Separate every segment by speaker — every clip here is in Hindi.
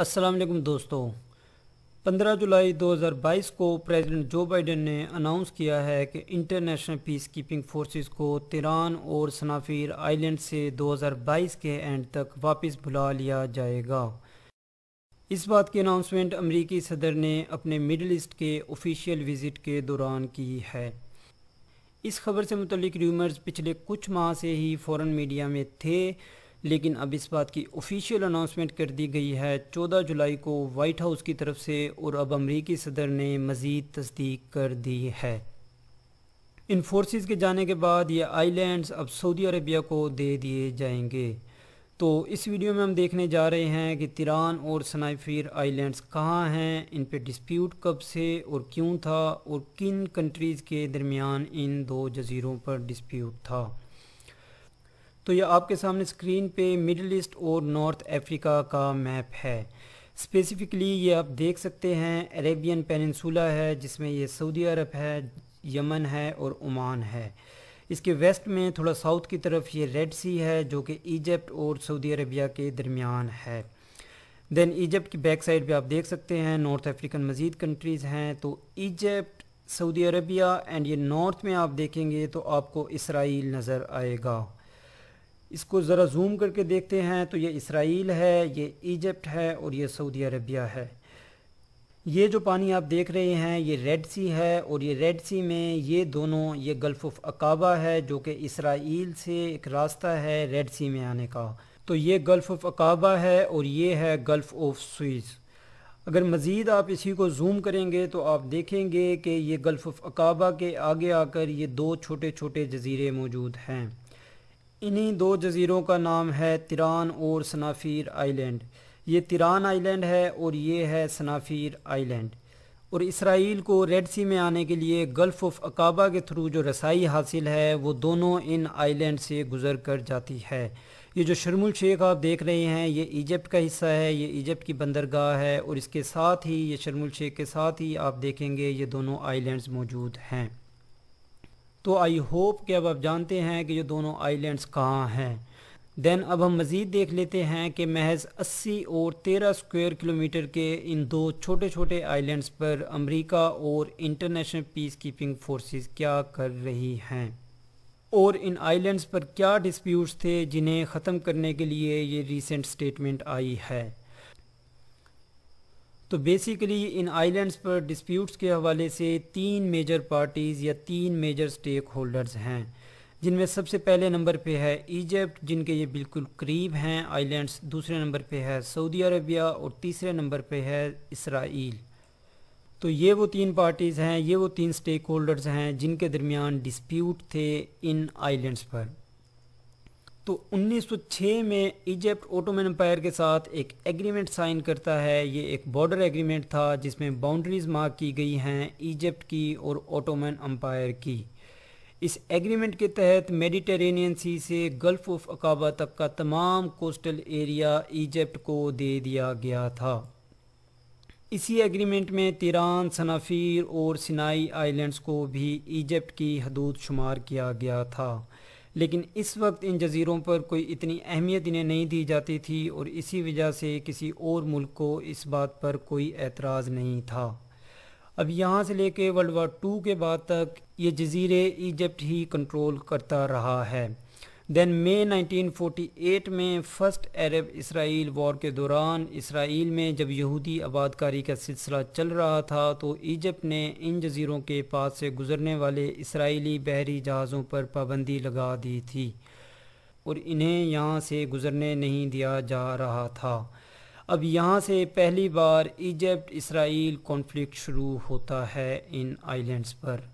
Speaker 1: अस्सलाम वालेकुम दोस्तों 15 जुलाई 2022 को प्रेसिडेंट जो बाइडेन ने अनाउंस किया है कि इंटरनेशनल पीस कीपिंग फोर्सेस को तिरान और सनाफिर आइलैंड से 2022 के एंड तक वापस बुला लिया जाएगा इस बात की अनाउंसमेंट अमरीकी सदर ने अपने मिडल ईस्ट के ऑफिशियल विज़िट के दौरान की है इस खबर से मुतलिक र्यूमर्स पिछले कुछ माह से ही फ़ौर मीडिया में थे लेकिन अब इस बात की ऑफिशियल अनाउंसमेंट कर दी गई है 14 जुलाई को वाइट हाउस की तरफ से और अब अमरीकी सदर ने मज़ीद तस्दीक कर दी है इन फोर्सेस के जाने के बाद ये आइलैंड्स अब सऊदी अरबिया को दे दिए जाएंगे तो इस वीडियो में हम देखने जा रहे हैं कि तिरान और सनाइफिर आइलैंड्स कहाँ हैं इन पे डिस्प्यूट कब से और क्यों था और किन कंट्रीज़ के दरमियान इन दो जजीरों पर डिस्प्यूट था तो ये आपके सामने स्क्रीन पे मिडल ईस्ट और नॉर्थ अफ्रीका का मैप है स्पेसिफ़िकली ये आप देख सकते हैं अरेबियन पेनसूला है जिसमें ये सऊदी अरब है यमन है और ओमान है इसके वेस्ट में थोड़ा साउथ की तरफ ये रेड सी है जो कि इजिप्ट और सऊदी अरबिया के दरमियान है दैन इजिप्ट की बैक साइड पे आप देख सकते हैं नॉर्थ अफ्रीकन मज़ीद कंट्रीज़ हैं तो इजिप्ट सऊदी अरबिया एंड ये नॉर्थ में आप देखेंगे तो आपको इसराइल नज़र आएगा इसको ज़रा जूम करके देखते हैं तो ये इसराइल है ये इजप्ट है और ये सऊदी अरबिया है ये जो पानी आप देख रहे हैं ये रेड सी है और ये रेड सी में ये दोनों ये गल्फ़ ऑफ अकाबा है जो कि इसराइल से एक रास्ता है रेड सी में आने का तो ये गल्फ़ ऑफ अकाबा है और ये है गल्फ़ ऑफ सुइज़ अगर मज़ीद आप इसी को जूम करेंगे तो आप देखेंगे कि ये गल्फ़ ऑफ अकाबा के आगे आकर ये दो छोटे छोटे जजीरे मौजूद हैं इन्हीं दो जजीरों का नाम है तिरान और सनाफिर आइलैंड ये तिरान आइलैंड है और ये है सनाफिर आइलैंड और इसराइल को रेड सी में आने के लिए गल्फ़ ऑफ अकाबा के थ्रू जो रसाई हासिल है वो दोनों इन आइलैंड से गुज़र कर जाती है ये जो शर्मुल शेख आप देख रहे हैं ये इजिप्ट का हिस्सा है ये इजिप्ट की बंदरगाह है और इसके साथ ही ये शर्मुल शेख के साथ ही आप देखेंगे ये दोनों आइलैंड्स मौजूद हैं तो आई होप कि अब आप जानते हैं कि ये दोनों आइलैंड्स कहाँ हैं दैन अब हम मज़ीद देख लेते हैं कि महज 80 और 13 स्क्वायर किलोमीटर के इन दो छोटे छोटे आइलैंड्स पर अमेरिका और इंटरनेशनल पीस कीपिंग फोर्सेस क्या कर रही हैं और इन आइलैंड्स पर क्या डिस्प्यूट्स थे जिन्हें ख़त्म करने के लिए ये रीसेंट स्टेटमेंट आई है तो बेसिकली इन आइलैंड्स पर डिस्प्यूट्स के हवाले से तीन मेजर पार्टीज़ या तीन मेजर स्टेक होल्डर्स हैं जिनमें सबसे पहले नंबर पे है इजिप्ट जिनके ये बिल्कुल करीब हैं आइलैंड्स दूसरे नंबर पे है सऊदी अरबिया और तीसरे नंबर पे है इसराइल तो ये वो तीन पार्टीज़ हैं ये वो तीन स्टेक होल्डर्स हैं जिनके दरमियान डिस्प्यूट थे इन आइलैंड्स पर तो 1906 में इजिप्ट ओटोमन अम्पायर के साथ एक एग्रीमेंट साइन करता है ये एक बॉर्डर एग्रीमेंट था जिसमें बाउंड्रीज मार्क की गई हैं इजिप्ट की और ओटोमन अम्पायर की इस एग्रीमेंट के तहत मेडिटेरेनियन सी से गल्फ ऑफ अकाबा तक का तमाम कोस्टल एरिया इजिप्ट को दे दिया गया था इसी एग्रीमेंट में तिरान सनाफिर और सिनाई आइलैंड्स को भी इजिप्ट की हदूद शुमार किया गया था लेकिन इस वक्त इन जजीरों पर कोई इतनी अहमियत इन्हें नहीं दी जाती थी और इसी वजह से किसी और मुल्क को इस बात पर कोई एतराज़ नहीं था अब यहाँ से लेके वर्ल्ड वार टू के बाद तक ये जजीरे इजिप्ट ही कंट्रोल करता रहा है देन मे 1948 में फ़र्स्ट अरब इसराइल वॉर के दौरान इसराइल में जब यहूदी आबादकारी का सिलसिला चल रहा था तो इजिप्ट ने इन जजीरों के पास से गुजरने वाले इसराइली बहरी जहाज़ों पर पाबंदी लगा दी थी और इन्हें यहाँ से गुजरने नहीं दिया जा रहा था अब यहाँ से पहली बार इजिप्ट इसराइल कॉन्फ्लिक्ट शुरू होता है इन आइलैंड्स पर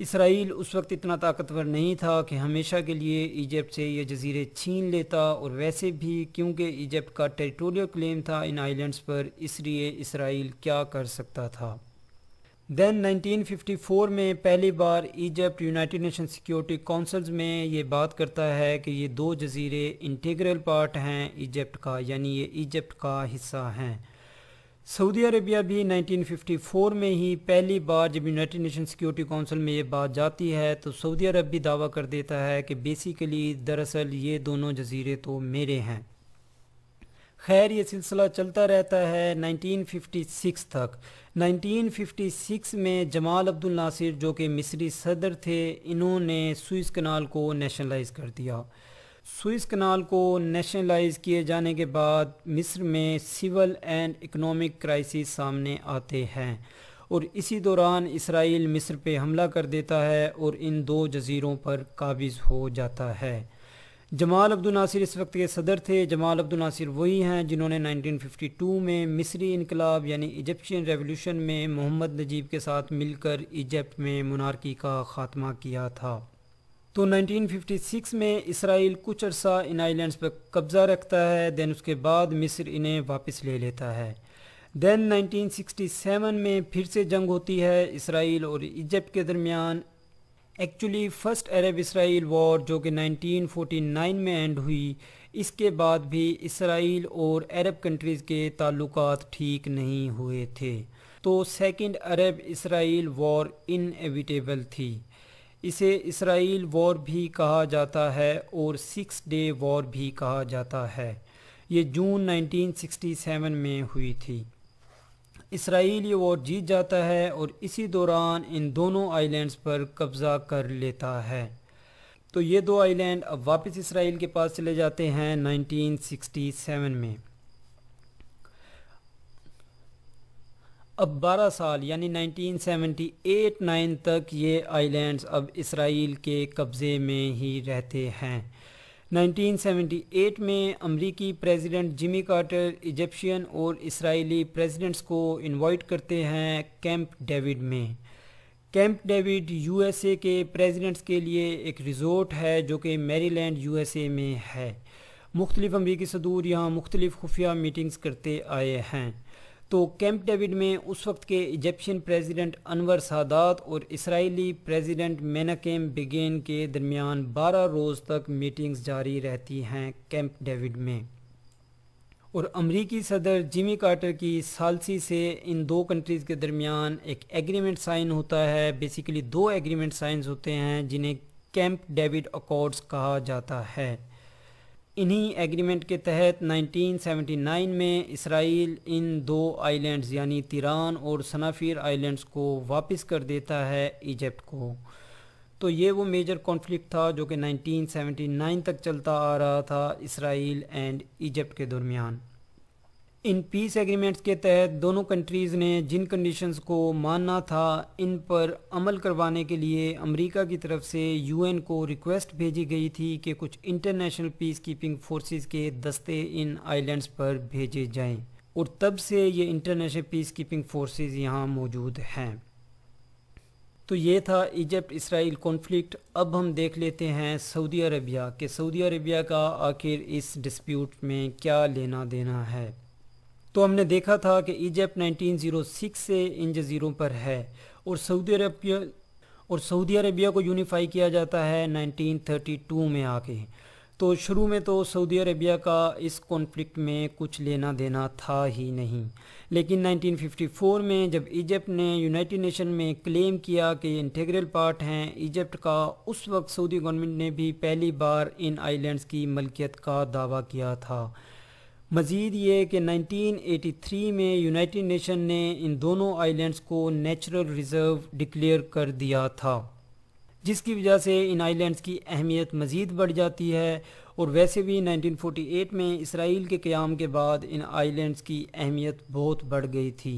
Speaker 1: इसराइल उस वक्त इतना ताकतवर नहीं था कि हमेशा के लिए इजिप्ट से ये जजीरे छीन लेता और वैसे भी क्योंकि इजिप्ट का टेरिटोरियल क्लेम था इन आइलैंड्स पर इसलिए इसराइल क्या कर सकता था दैन 1954 में पहली बार Egypt United Nation Security Councils में ये बात करता है कि ये दो जजीरे इंटीग्रल पार्ट हैं इजिप्ट का यानी ये इजिप्ट का हिस्सा हैं सऊदी अरबिया भी 1954 में ही पहली बार जब यूनाइटेड नेशन सिक्योरिटी काउंसिल में ये बात जाती है तो सऊदी अरब भी दावा कर देता है कि बेसिकली दरअसल ये दोनों जजीरे तो मेरे हैं खैर ये सिलसिला चलता रहता है 1956 तक 1956 में जमाल अब्दुल नासिर जो कि मिस्री सदर थे इन्होंने स्विस कनाल को नेशनलाइज कर दिया सुइस कनाल को नेशनलाइज किए जाने के बाद मिस्र में सिविल एंड इकोनॉमिक क्राइसिस सामने आते हैं और इसी दौरान इसराइल मिस्र पे हमला कर देता है और इन दो जजीरों पर काबिज़ हो जाता है जमाल अब्दुल नासिर इस वक्त के सदर थे जमाल अब्दुल नासिर वही हैं जिन्होंने 1952 में मिस्री इनकलाब यानी इजिप्शियन रेवोल्यूशन में मोहम्मद नजीब के साथ मिलकर इजिप्ट में मुनारकी का ख़ात्मा किया था तो 1956 में इसराइल कुछ अरसा इन आइलैंड्स पर कब्ज़ा रखता है दैन उसके बाद मिस्र इन्हें वापस ले लेता है दैन 1967 में फिर से जंग होती है इसराइल और इजप्ट के दरमियान actually first Arab Israel war जो कि 1949 में एंड हुई इसके बाद भी इसराइल और अरब कंट्रीज़ के ताल्लुक ठीक नहीं हुए थे तो second Arab Israel war inevitable थी इसे इसराइल वॉर भी कहा जाता है और सिक्स डे वॉर भी कहा जाता है ये जून 1967 में हुई थी इसराइल ये वॉर जीत जाता है और इसी दौरान इन दोनों आइलैंड्स पर कब्ज़ा कर लेता है तो ये दो आइलैंड अब वापस इसराइल के पास चले जाते हैं 1967 में अब 12 साल यानी 1978-9 तक ये आइलैंड्स अब इसराइल के कब्ज़े में ही रहते हैं 1978 में अमरीकी प्रेसिडेंट जिमी कार्टर इजिप्शियन और इसराइली प्रेसिडेंट्स को इनवाइट करते हैं कैंप डेविड में कैंप डेविड यूएसए के प्रेसिडेंट्स के लिए एक रिजोर्ट है जो कि मैरीलैंड यूएसए में है मुख्तलिफ़ अमरीकी सदूर यहाँ मुख्तलिफ़ खुफिया मीटिंग्स करते आए हैं तो कैंप डेविड में उस वक्त के इजिप्शियन प्रेसिडेंट अनवर सादात और इसराइली प्रेसिडेंट मेनाकेम बिगेन के दरमियान 12 रोज़ तक मीटिंग्स जारी रहती हैं कैंप डेविड में और अमरीकी सदर जिमी कार्टर की सालसी से इन दो कंट्रीज़ के दरमियान एक एग्रीमेंट साइन होता है बेसिकली दो एग्रीमेंट साइंस होते हैं जिन्हें कैंप डेविड अकॉर्ड्स कहा जाता है इन्हीं एग्रीमेंट के तहत 1979 में इसराइल इन दो आइलैंड्स यानी तिरान और सनाफिर आइलैंड्स को वापस कर देता है इजिप्ट को तो ये वो मेजर कॉन्फ्लिक्ट था जो कि 1979 तक चलता आ रहा था इसराइल एंड इजिप्ट के दरमियान इन पीस एग्रीमेंट्स के तहत दोनों कंट्रीज़ ने जिन कंडीशंस को मानना था इन पर अमल करवाने के लिए अमेरिका की तरफ से यूएन को रिक्वेस्ट भेजी गई थी कि कुछ इंटरनेशनल पीस कीपिंग फोर्सेस के दस्ते इन आइलैंड्स पर भेजे जाएं और तब से ये इंटरनेशनल पीस कीपिंग फोर्सेस यहाँ मौजूद हैं तो ये था इजप्ट इसराइल कॉन्फ्लिक्ट अब हम देख लेते हैं सऊदी अरबिया कि सऊदी अरबिया का आखिर इस डिस्प्यूट में क्या लेना देना है तो हमने देखा था कि इजिप्ट 1906 से इन जजीरों पर है और सऊदी अरबिया और सऊदी अरबिया को यूनिफाई किया जाता है 1932 में आके तो शुरू में तो सऊदी अरबिया का इस कॉन्फ्लिक्ट में कुछ लेना देना था ही नहीं लेकिन 1954 में जब इजिप्ट ने यूनाइटेड नेशन में क्लेम किया कि ये इंटेग्रल पार्ट हैं इजिप्ट का उस वक्त सऊदी गवर्नमेंट ने भी पहली बार इन आइलैंड्स की मलकियत का दावा किया था मज़ीद ये कि 1983 में यूनाइटेड नेशन ने इन दोनों आइलैंड्स को नेचुरल रिज़र्व डिक्लेयर कर दिया था जिसकी वजह से इन आइलैंड्स की अहमियत मज़ीद बढ़ जाती है और वैसे भी 1948 में इसराइल के क़्याम के बाद इन आइलैंड्स की अहमियत बहुत बढ़ गई थी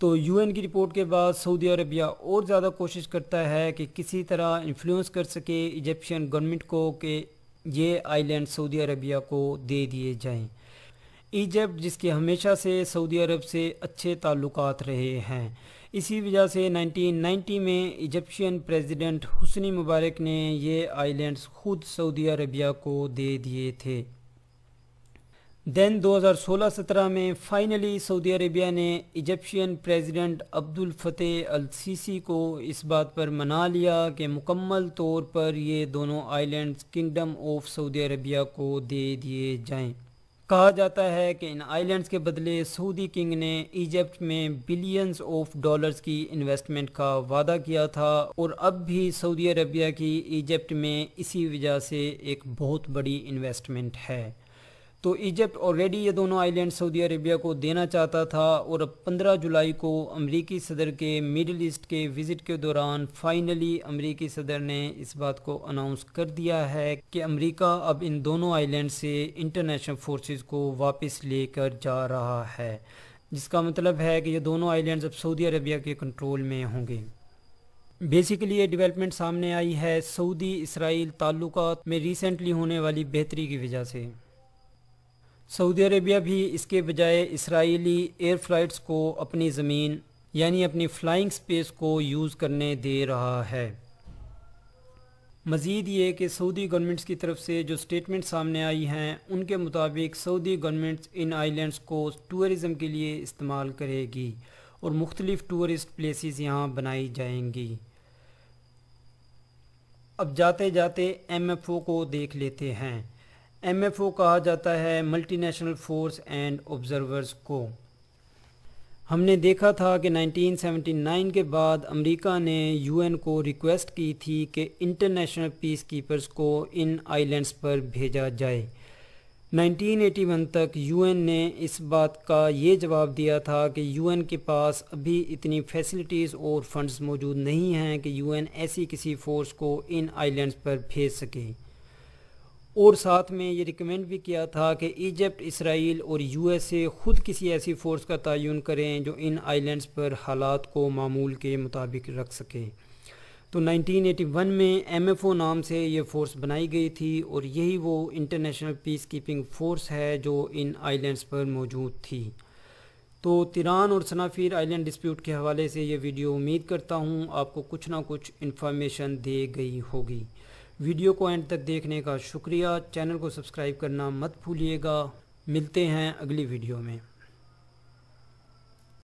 Speaker 1: तो यूएन की रिपोर्ट के बाद सऊदी अरबिया और ज़्यादा कोशिश करता है कि किसी तरह इन्फ्लुएंस कर सके इजिप्शियन गवर्नमेंट को कि ये आइलैंड सऊदी अरबिया को दे दिए जाएँ इजिप्ट जिसके हमेशा से सऊदी अरब से अच्छे ताल्लुक रहे हैं इसी वजह से 1990 में इजिप्शियन प्रेसिडेंट हुसनी मुबारक ने ये आइलैंड्स खुद सऊदी अरबिया को दे दिए थे दैन 2016-17 में फाइनली सऊदी अरबिया ने Egyptian president Abdul Fattah al Sisi को इस बात पर मना लिया कि मुकम्मल तौर पर ये दोनों islands kingdom of Saudi Arabia को दे दिए जाएं। कहा जाता है कि इन आइलैंड्स के बदले सऊदी किंग ने इजिप्ट में बिलियंस ऑफ डॉलर्स की इन्वेस्टमेंट का वादा किया था और अब भी सऊदी अरबिया की इजिप्ट में इसी वजह से एक बहुत बड़ी इन्वेस्टमेंट है तो इजिप्ट ऑलरेडी ये दोनों आइलैंड सऊदी अरेबिया को देना चाहता था और अब 15 जुलाई को अमरीकी सदर के मिडिल ईस्ट के विज़िट के दौरान फाइनली अमरीकी सदर ने इस बात को अनाउंस कर दिया है कि अमरीका अब इन दोनों आइलैंड से इंटरनेशनल फोर्सेस को वापस लेकर जा रहा है जिसका मतलब है कि ये दोनों आइलैंड अब सऊदी अरबिया के कंट्रोल में होंगे बेसिकली ये डिवेलपमेंट सामने आई है सऊदी इसराइल ताल्लुक में रिसेंटली होने वाली बेहतरी की वजह से सऊदी अरेबिया भी इसके बजाय इसराइली एयर फ्लाइट्स को अपनी ज़मीन यानी अपनी फ्लाइंग स्पेस को यूज़ करने दे रहा है मज़ीद ये कि सऊदी गवर्नमेंट्स की तरफ से जो स्टेटमेंट सामने आई हैं उनके मुताबिक सऊदी गवर्नमेंट्स इन आइलैंड्स को टूरिज़म के लिए इस्तेमाल करेगी और मुख्तलिफ़ टूरिस्ट प्लेसेस यहाँ बनाई जाएंगी अब जाते जाते एम एफ ओ को देख लेते हैं एमएफओ कहा जाता है मल्टीनेशनल फोर्स एंड ऑब्जर्वर्स को हमने देखा था कि 1979 के बाद अमेरिका ने यूएन को रिक्वेस्ट की थी कि इंटरनेशनल पीस कीपर्स को इन आइलैंड्स पर भेजा जाए 1981 तक यूएन ने इस बात का ये जवाब दिया था कि यूएन के पास अभी इतनी फैसिलिटीज़ और फंड्स मौजूद नहीं हैं कि यूएन ऐसी किसी फोर्स को इन आइलैंड्स पर भेज सके और साथ में ये रिकमेंड भी किया था कि इजिप्ट इसराइल और यूएसए ख़ुद किसी ऐसी फ़ोर्स का तयन करें जो इन आइलैंड्स पर हालात को मामूल के मुताबिक रख सके तो 1981 में एमएफओ नाम से ये फ़ोर्स बनाई गई थी और यही वो इंटरनेशनल पीस कीपिंग फ़ोर्स है जो इन आइलैंड्स पर मौजूद थी तो तिरान और सनाफिर आइलैंड डिस्प्यूट के हवाले से ये वीडियो उम्मीद करता हूँ आपको कुछ ना कुछ इन्फॉर्मेशन दे गई होगी वीडियो को एंड तक देखने का शुक्रिया चैनल को सब्सक्राइब करना मत भूलिएगा मिलते हैं अगली वीडियो में